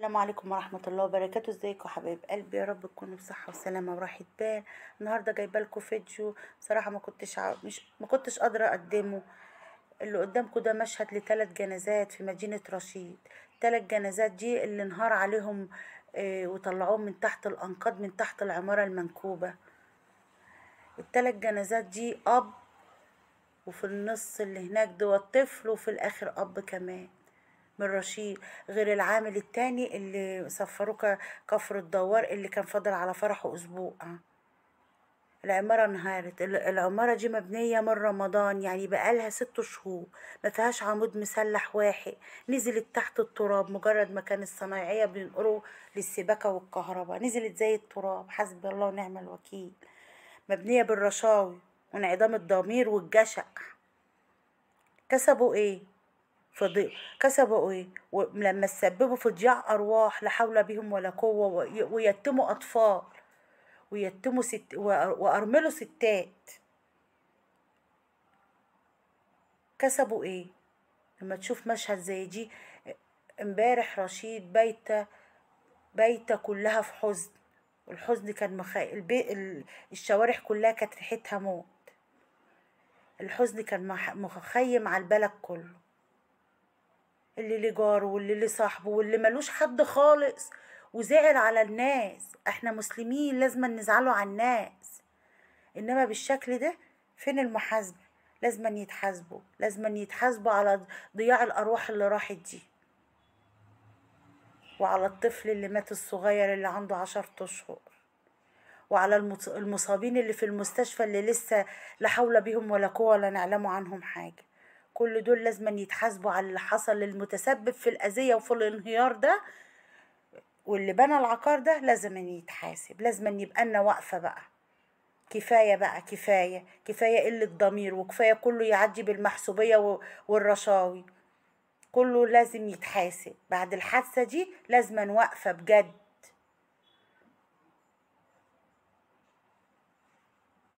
السلام عليكم ورحمة الله وبركاته ازيكم حبايب قلبي يا رب تكونوا بصحة وسلامة وراحة بال النهاردة جايبة لكم فيديو بصراحة ما كنتش ع... مش ما كنتش قادرة اقدمه اللي قدامكم ده مشهد لثلاث جنازات في مدينة رشيد ثلاث جنازات دي اللي انهار عليهم اه وطلعوهم من تحت الانقاض من تحت العمارة المنكوبة الثلاث جنازات دي اب وفي النص اللي هناك دوت طفل وفي الاخر اب كمان من رشيد غير العامل التاني اللي سفروك كفر الدوار اللي كان فاضل على فرحه اسبوع آه. العمارة انهارت العمارة دي مبنية من رمضان يعني بقالها ست شهور ما فيهاش عمود مسلح واحد نزلت تحت التراب مجرد ما كان الصنايعية بينقروا للسباكة والكهرباء نزلت زي التراب حسبي الله ونعم الوكيل مبنية بالرشاوي وانعدام الضمير والجشع كسبوا ايه كسبوا ايه لما تسببوا في ضياع ارواح لا حول بهم ولا قوه ويتموا اطفال ويتموا ست وارملوا ستات كسبوا ايه لما تشوف مشهد زي دي امبارح رشيد بايته بايته كلها في حزن والحزن كان مخي... البي... الشوارع كلها كانت ريحتها موت الحزن كان مخيم على البلد كله اللي ليه جاره واللي ليه صاحبه واللي ملوش حد خالص وزعل على الناس احنا مسلمين لازم نزعله على الناس انما بالشكل ده فين المحاسبه لازم يتحاسبوا لازم يتحاسبوا على ضياع الارواح اللي راحت دي وعلى الطفل اللي مات الصغير اللي عنده عشرة اشهر وعلى المصابين اللي في المستشفى اللي لسه لا حول بهم ولا قوه ولا نعلم عنهم حاجه كل دول لازم يتحاسبوا على اللي حصل للمتسبب في الأذية وفي الانهيار ده واللي بنى العقار ده لازم يتحاسب لازم يبقى لنا واقفة بقى كفاية بقى كفاية كفاية قلة ضمير وكفاية كله يعدي بالمحسوبية والرشاوي كله لازم يتحاسب بعد الحادثة دي لازم واقفة بجد